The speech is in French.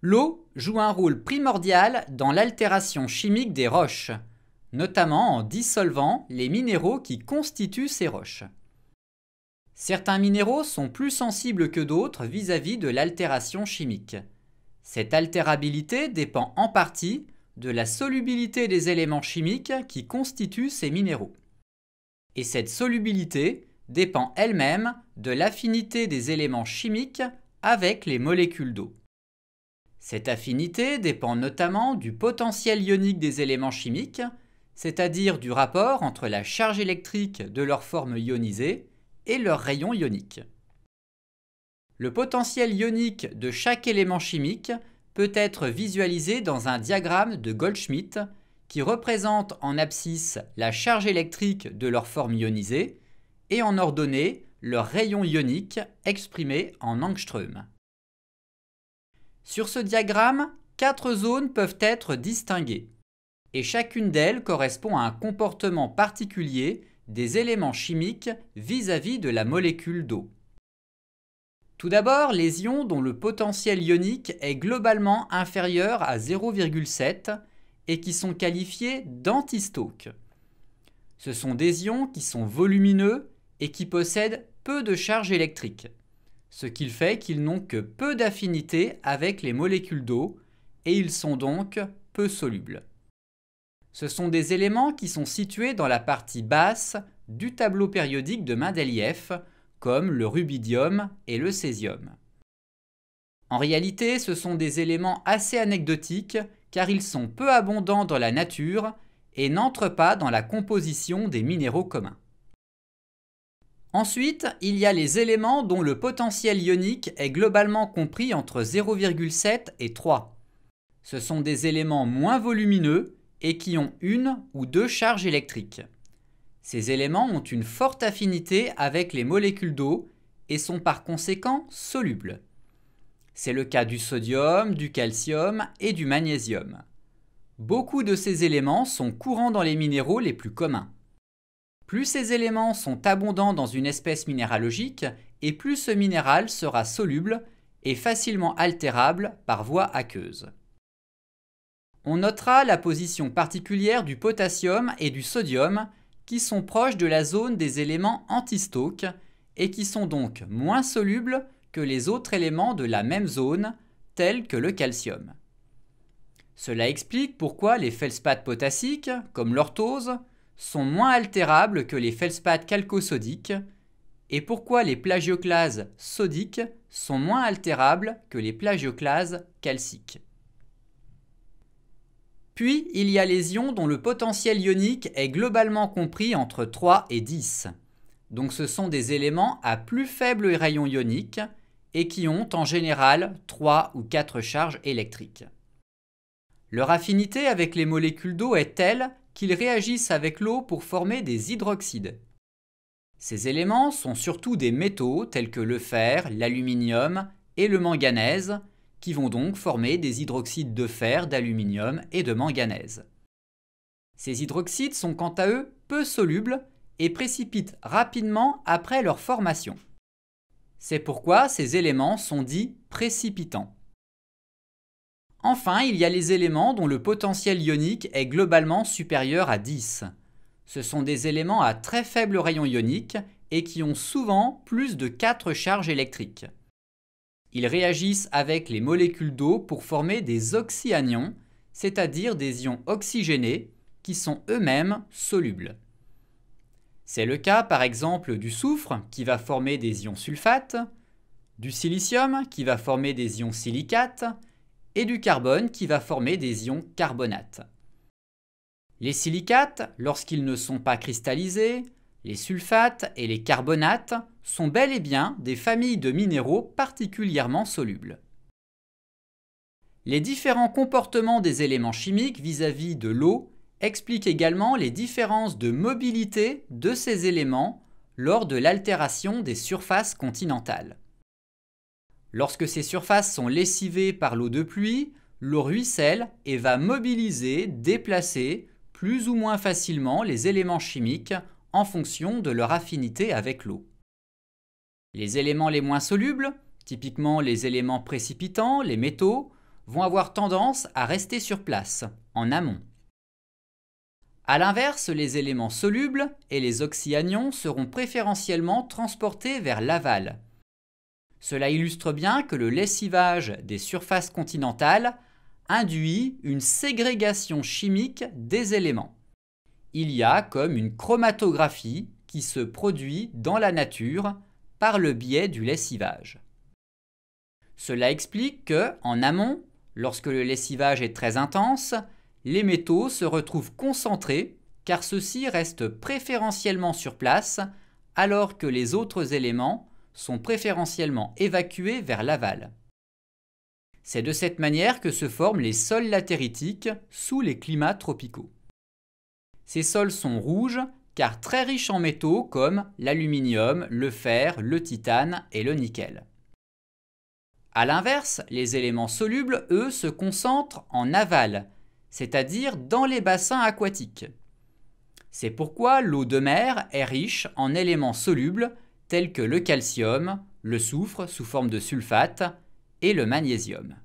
L'eau joue un rôle primordial dans l'altération chimique des roches, notamment en dissolvant les minéraux qui constituent ces roches. Certains minéraux sont plus sensibles que d'autres vis-à-vis de l'altération chimique. Cette altérabilité dépend en partie de la solubilité des éléments chimiques qui constituent ces minéraux. Et cette solubilité dépend elle-même de l'affinité des éléments chimiques avec les molécules d'eau. Cette affinité dépend notamment du potentiel ionique des éléments chimiques, c'est-à-dire du rapport entre la charge électrique de leur forme ionisée et leur rayon ionique. Le potentiel ionique de chaque élément chimique peut être visualisé dans un diagramme de Goldschmidt qui représente en abscisse la charge électrique de leur forme ionisée et en ordonnée leur rayon ionique exprimé en angström. Sur ce diagramme, quatre zones peuvent être distinguées. Et chacune d'elles correspond à un comportement particulier des éléments chimiques vis-à-vis de la molécule d'eau. Tout d'abord, les ions dont le potentiel ionique est globalement inférieur à 0,7 et qui sont qualifiés d'antistokes. Ce sont des ions qui sont volumineux et qui possèdent peu de charge électrique ce qui fait qu'ils n'ont que peu d'affinité avec les molécules d'eau et ils sont donc peu solubles. Ce sont des éléments qui sont situés dans la partie basse du tableau périodique de Mendeleïev, comme le rubidium et le césium. En réalité, ce sont des éléments assez anecdotiques car ils sont peu abondants dans la nature et n'entrent pas dans la composition des minéraux communs. Ensuite, il y a les éléments dont le potentiel ionique est globalement compris entre 0,7 et 3. Ce sont des éléments moins volumineux et qui ont une ou deux charges électriques. Ces éléments ont une forte affinité avec les molécules d'eau et sont par conséquent solubles. C'est le cas du sodium, du calcium et du magnésium. Beaucoup de ces éléments sont courants dans les minéraux les plus communs. Plus ces éléments sont abondants dans une espèce minéralogique, et plus ce minéral sera soluble et facilement altérable par voie aqueuse. On notera la position particulière du potassium et du sodium qui sont proches de la zone des éléments antistoques et qui sont donc moins solubles que les autres éléments de la même zone, tels que le calcium. Cela explique pourquoi les feldspaths potassiques, comme l'orthose, sont moins altérables que les feldspaths calcosodiques et pourquoi les plagioclases sodiques sont moins altérables que les plagioclases calciques. Puis, il y a les ions dont le potentiel ionique est globalement compris entre 3 et 10. Donc ce sont des éléments à plus faible rayon ionique et qui ont en général 3 ou 4 charges électriques. Leur affinité avec les molécules d'eau est telle qu'ils réagissent avec l'eau pour former des hydroxydes. Ces éléments sont surtout des métaux tels que le fer, l'aluminium et le manganèse, qui vont donc former des hydroxydes de fer, d'aluminium et de manganèse. Ces hydroxydes sont quant à eux peu solubles et précipitent rapidement après leur formation. C'est pourquoi ces éléments sont dits précipitants. Enfin, il y a les éléments dont le potentiel ionique est globalement supérieur à 10. Ce sont des éléments à très faible rayon ionique et qui ont souvent plus de 4 charges électriques. Ils réagissent avec les molécules d'eau pour former des oxyanions, c'est-à-dire des ions oxygénés qui sont eux-mêmes solubles. C'est le cas par exemple du soufre qui va former des ions sulfates, du silicium qui va former des ions silicates et du carbone qui va former des ions carbonates. Les silicates, lorsqu'ils ne sont pas cristallisés, les sulfates et les carbonates sont bel et bien des familles de minéraux particulièrement solubles. Les différents comportements des éléments chimiques vis-à-vis de l'eau expliquent également les différences de mobilité de ces éléments lors de l'altération des surfaces continentales. Lorsque ces surfaces sont lessivées par l'eau de pluie, l'eau ruisselle et va mobiliser, déplacer plus ou moins facilement les éléments chimiques en fonction de leur affinité avec l'eau. Les éléments les moins solubles, typiquement les éléments précipitants, les métaux, vont avoir tendance à rester sur place, en amont. A l'inverse, les éléments solubles et les oxyanions seront préférentiellement transportés vers l'aval, cela illustre bien que le lessivage des surfaces continentales induit une ségrégation chimique des éléments. Il y a comme une chromatographie qui se produit dans la nature par le biais du lessivage. Cela explique que, en amont, lorsque le lessivage est très intense, les métaux se retrouvent concentrés car ceux-ci restent préférentiellement sur place alors que les autres éléments sont préférentiellement évacués vers l'aval. C'est de cette manière que se forment les sols latéritiques sous les climats tropicaux. Ces sols sont rouges car très riches en métaux comme l'aluminium, le fer, le titane et le nickel. A l'inverse, les éléments solubles, eux, se concentrent en aval, c'est-à-dire dans les bassins aquatiques. C'est pourquoi l'eau de mer est riche en éléments solubles tels que le calcium, le soufre sous forme de sulfate et le magnésium.